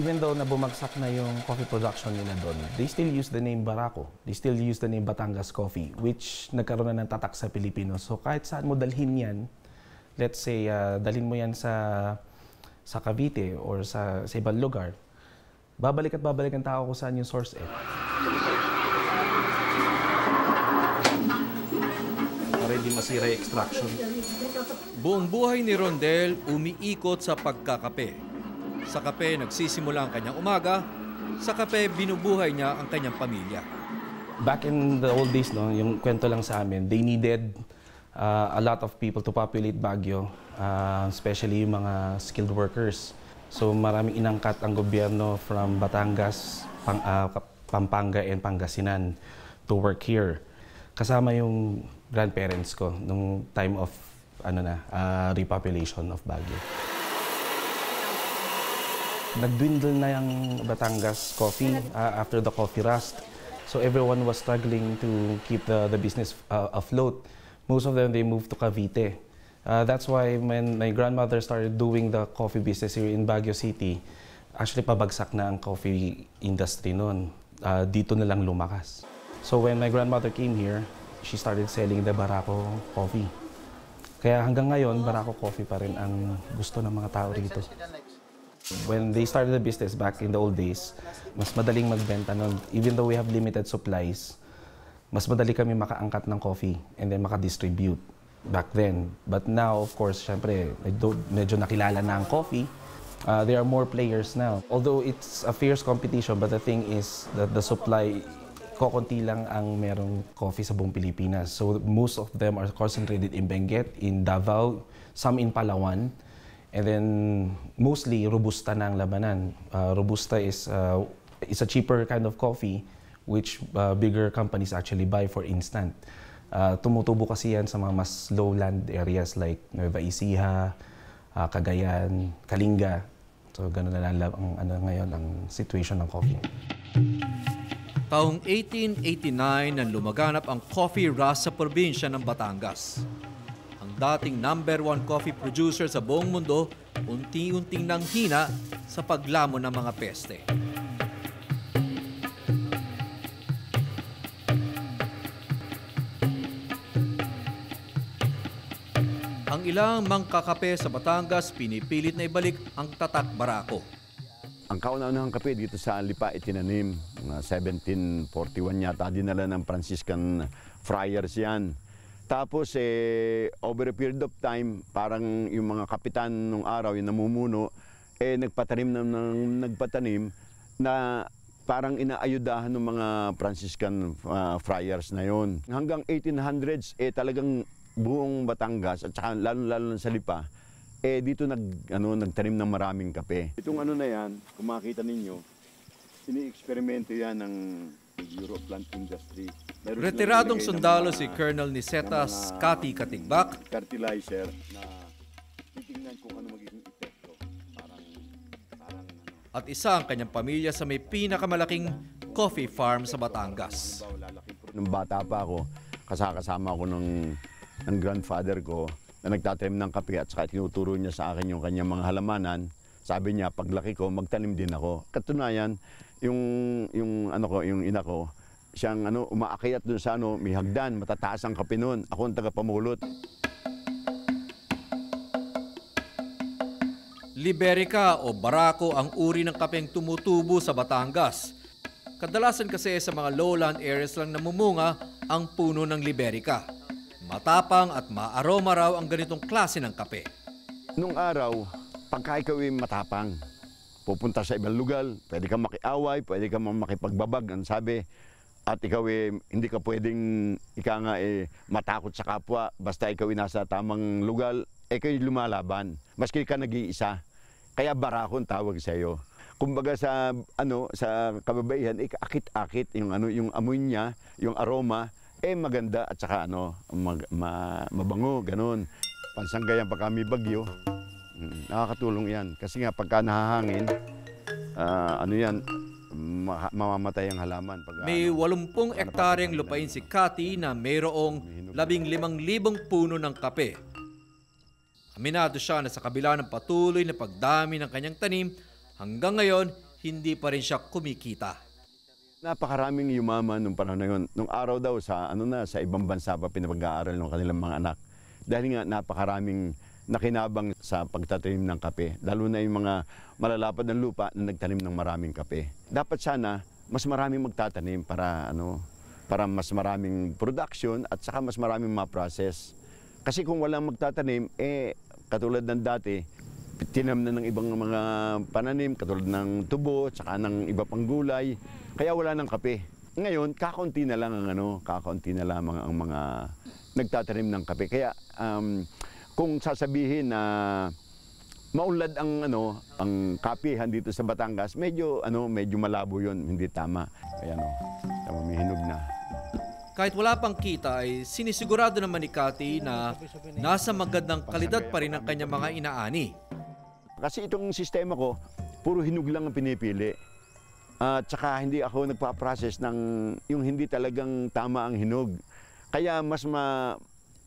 even though na bumagsak na yung coffee production nila doon, they still use the name Barako. They still use the name Batangas Coffee, which nagkaroon na ng tatak sa Pilipinas. So kahit saan mo dalhin yan, let's say, uh, dalhin mo yan sa, sa Cavite or sa, sa ibang lugar, babalik at babalik ang tao kung saan yung source eh. Para hindi masira yung extraction. Buong buhay ni Rondel umiikot sa pagkakape. Sa kape nagsisimula ang kanyang umaga, sa kape binubuhay niya ang kanyang pamilya. Back in the old days, no, yung kwento lang sa amin, they needed uh, a lot of people to populate Baguio, uh, especially yung mga skilled workers. So maraming inangkat ang gobyerno from Batangas, Pang, uh, Pampanga and Pangasinan to work here. Kasama yung grandparents ko nung time of ano na, uh, repopulation of Baguio. Nagdwindle na yung Batangas coffee uh, after the coffee rust. So everyone was struggling to keep the, the business uh, afloat. Most of them, they moved to Cavite. Uh, that's why when my grandmother started doing the coffee business here in Baguio City, actually pabagsak na ang coffee industry noon. Uh, dito na lang lumakas. So when my grandmother came here, she started selling the Barako coffee. Kaya hanggang ngayon, Barako coffee pa rin ang gusto ng mga tao rito. When they started the business back in the old days, mas madaling magbenta nun. Even though we have limited supplies, mas madali kami makaangkat ng coffee and then makadistribute back then. But now, of course, syempre, medyo, medyo nakilala na ang coffee. Uh, there are more players now. Although it's a fierce competition, but the thing is that the supply, kokonti lang ang merong coffee sa buong Pilipinas. So most of them are concentrated in Benguet, in Davao, some in Palawan. And then mostly robusta na labanan. Uh, robusta is uh, is a cheaper kind of coffee which uh, bigger companies actually buy for instant. Uh, tumutubo kasi yan sa mga mas lowland areas like Nueva Ecija, uh, Cagayan, Kalinga. So ganun na lang ang ano ngayon ang situation ng coffee. Taong 1889 nang lumaganap ang coffee rush sa probinsya ng Batangas dating number one coffee producer sa buong mundo, unti-unting nang hina sa paglamo ng mga peste. Ang ilang mangkakape sa Batangas pinipilit na ibalik ang tatak barako. Ang kauna-unahang kape dito sa Lipa itinanim. 1741 yata dinala ng Franciscan friars yan. Tapos eh, over a period of time, parang yung mga kapitan nung araw, yung namumuno, eh nagpatanim na ng nagpatanim na parang inaayudahan ng mga Franciscan uh, friars na yon. Hanggang 1800s, eh talagang buong Batangas at saka lalo-lalo sa Lipa, eh dito nag, ano, nagtanim ng maraming kape. Itong ano na yan, kung makita ninyo, ini-eksperimento yan ng Europe plant industry. Retiradong sundalo si Colonel Niseta Scotty Katigbak. Fertilizer na titingnan kung ano magiging epekto. Parang, parang, ano. At isa ang kanyang pamilya sa may pinakamalaking coffee farm sa Batangas. Nung bata pa ako, kasakasama ako ng, ng grandfather ko na nagtatrim ng kape at saka tinuturo niya sa akin yung kanyang mga halamanan. Sabi niya, paglaki ko, magtanim din ako. Katunayan, yung, yung, ano ko, yung ina ko, siyang ano, umaakyat dun sa ano, may hagdan, matataas ang kape noon Ako ang tagapamulot. Liberica o Barako ang uri ng kapeng tumutubo sa Batangas. Kadalasan kasi sa mga lowland areas lang namumunga ang puno ng Liberica. Matapang at maaroma raw ang ganitong klase ng kape. Nung araw, pagka ikaw ay matapang, pupunta sa ibang lugar, pwede kang makiaway, pwede kang makipagbabag, ang sabi, at ikaw eh, hindi ka pwedeng ika nga eh, matakot sa kapwa basta ikaw eh, nasa tamang lugar eh kayo lumalaban maski ka nag-iisa kaya barakon tawag sa iyo kumbaga sa ano sa kababaihan ikakit-akit yung ano yung amoy niya yung aroma eh maganda at saka ano mag, ma, mabango ganun pansanggayan pa kami bagyo Nakakatulong yan. Kasi nga pagka nahahangin, uh, ano yan, mamamatay ang halaman. Pag, May 80 ano, hektaryang lupain si Kati na mayroong 15,000 puno ng kape. Aminado siya na sa kabila ng patuloy na pagdami ng kanyang tanim, hanggang ngayon, hindi pa rin siya kumikita. Napakaraming yumaman nung panahon na yun. Nung araw daw sa, ano na, sa ibang bansa pa pinapag-aaral ng kanilang mga anak. Dahil nga napakaraming nakinabang sa pagtatanim ng kape, lalo na yung mga malalapad ng lupa na nagtanim ng maraming kape. Dapat sana mas maraming magtatanim para ano para mas maraming production at saka mas maraming ma-process. Kasi kung walang magtatanim, eh katulad ng dati, tinam na ng ibang mga pananim, katulad ng tubo, saka ng iba pang gulay, kaya wala ng kape. Ngayon, kakaunti na lang ang ano, kakaunti na lamang ang mga nagtatanim ng kape. Kaya um, kung sasabihin na maulad ang ano, ang kapihan dito sa Batangas, medyo ano, medyo malabo 'yon, hindi tama. Kaya ano, oh. tama may hinog na. Kahit wala pang kita ay sinisigurado naman ni Cathy na nasa magandang kalidad pa rin ang kanyang mga inaani. Kasi itong sistema ko, puro hinog lang ang pinipili. At uh, saka hindi ako nagpa-process ng yung hindi talagang tama ang hinog. Kaya mas ma,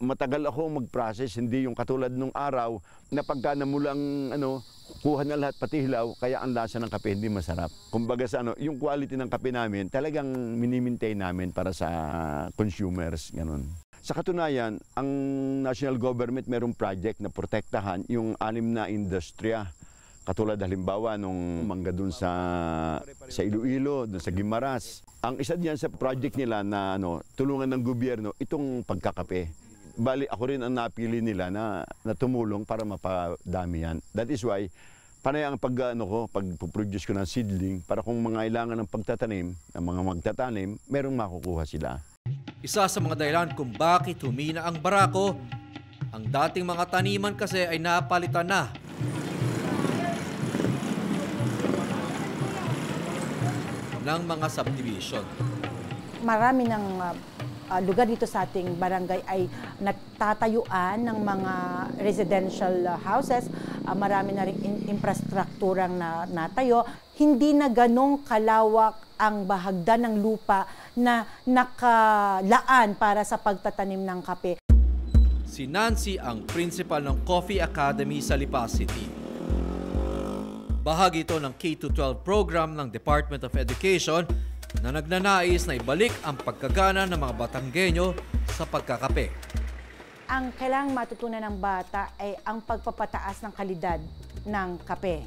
matagal ako mag-process, hindi yung katulad nung araw na pagka namulang ano, kuha na lahat pati hilaw, kaya ang lasa ng kape hindi masarap. Kumbaga sa ano, yung quality ng kape namin, talagang minimaintain namin para sa consumers, ganun. Sa katunayan, ang national government merong project na protektahan yung anim na industriya. Katulad halimbawa nung mangga doon sa sa Iloilo, doon sa Gimaras. Ang isa diyan sa project nila na ano, tulungan ng gobyerno itong pagkakape bali ako rin ang napili nila na, na para mapadami yan. That is why, panay ang pag, ano ko, pagpo produce ko ng seedling para kung mga kailangan ng pagtatanim, ng mga magtatanim, merong makukuha sila. Isa sa mga dahilan kung bakit humina ang barako, ang dating mga taniman kasi ay napalitan na ng mga subdivision. Marami ng uh, uh, lugar dito sa ating barangay ay nagtatayuan ng mga residential uh, houses. Uh, marami na rin in- infrastrukturang na, natayo. Hindi na ganong kalawak ang bahagda ng lupa na nakalaan para sa pagtatanim ng kape. Si Nancy ang principal ng Coffee Academy sa Lipa City. Bahagi ito ng K-12 program ng Department of Education na nagnanais na ibalik ang pagkagana ng mga Batanggenyo sa pagkakape. Ang kailangang matutunan ng bata ay ang pagpapataas ng kalidad ng kape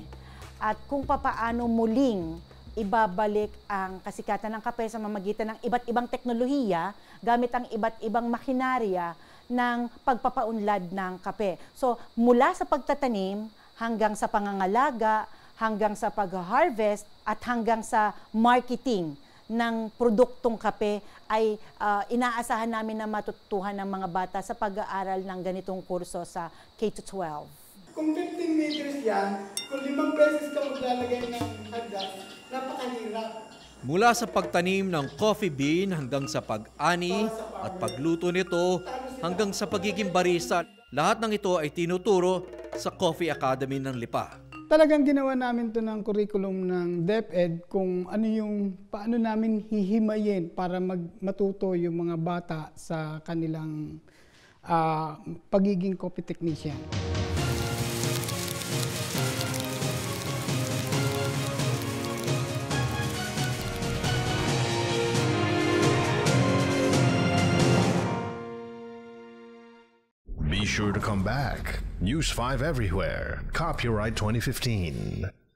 at kung papaano muling ibabalik ang kasikatan ng kape sa mamagitan ng iba't ibang teknolohiya gamit ang iba't ibang makinarya ng pagpapaunlad ng kape. So mula sa pagtatanim hanggang sa pangangalaga, hanggang sa pag-harvest at hanggang sa marketing ng produktong kape ay uh, inaasahan namin na matutuhan ng mga bata sa pag-aaral ng ganitong kurso sa K-12. Kung 15 meters yan, kung limang beses ka maglalagay ng hagdas, napakahirap. Mula sa pagtanim ng coffee bean hanggang sa pag-ani at pagluto nito hanggang sa pagiging barista, lahat ng ito ay tinuturo sa Coffee Academy ng Lipa talagang ginawa namin to ng curriculum ng DepEd kung ano yung paano namin hihimayin para mag, matuto yung mga bata sa kanilang uh, pagiging copy technician. Be sure to come back News 5 everywhere. Copyright 2015.